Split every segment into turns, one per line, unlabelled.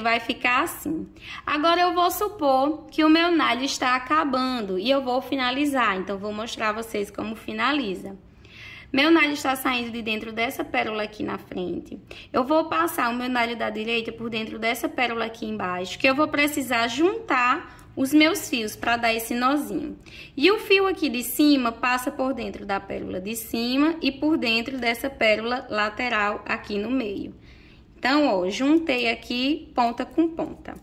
vai ficar assim. Agora eu vou supor que o meu nalho está acabando e eu vou finalizar, então vou mostrar a vocês como finaliza. Meu nalho está saindo de dentro dessa pérola aqui na frente. Eu vou passar o meu nalho da direita por dentro dessa pérola aqui embaixo, que eu vou precisar juntar os meus fios para dar esse nozinho. E o fio aqui de cima passa por dentro da pérola de cima e por dentro dessa pérola lateral aqui no meio. Então, ó, juntei aqui ponta com ponta.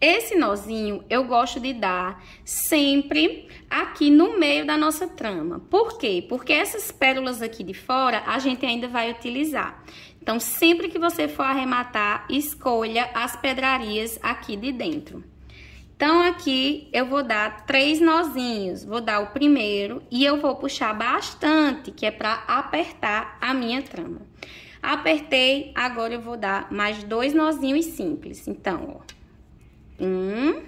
Esse nozinho eu gosto de dar sempre aqui no meio da nossa trama. Por quê? Porque essas pérolas aqui de fora a gente ainda vai utilizar. Então, sempre que você for arrematar, escolha as pedrarias aqui de dentro. Então, aqui eu vou dar três nozinhos, vou dar o primeiro e eu vou puxar bastante, que é para apertar a minha trama. Apertei, agora eu vou dar mais dois nozinhos simples. Então, ó. Um.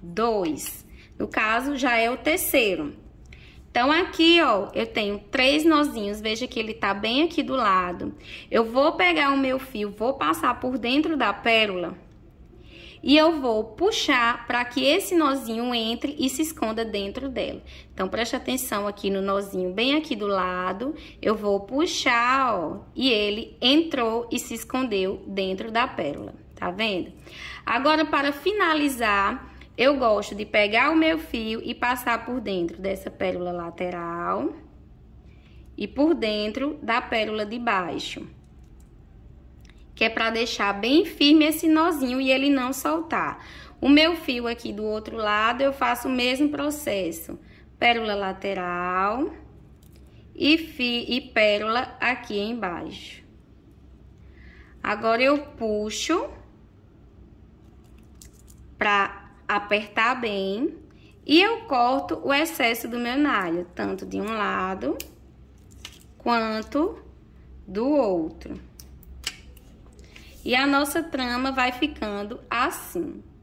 Dois. No caso, já é o terceiro. Então, aqui, ó, eu tenho três nozinhos. Veja que ele tá bem aqui do lado. Eu vou pegar o meu fio, vou passar por dentro da pérola e eu vou puxar para que esse nozinho entre e se esconda dentro dela. Então, preste atenção aqui no nozinho, bem aqui do lado. Eu vou puxar, ó, e ele entrou e se escondeu dentro da pérola, tá vendo? Agora, para finalizar, eu gosto de pegar o meu fio e passar por dentro dessa pérola lateral e por dentro da pérola de baixo que é para deixar bem firme esse nozinho e ele não soltar. O meu fio aqui do outro lado, eu faço o mesmo processo. Pérola lateral e, fio, e pérola aqui embaixo. Agora, eu puxo para apertar bem e eu corto o excesso do meu nalho, tanto de um lado quanto do outro. E a nossa trama vai ficando assim.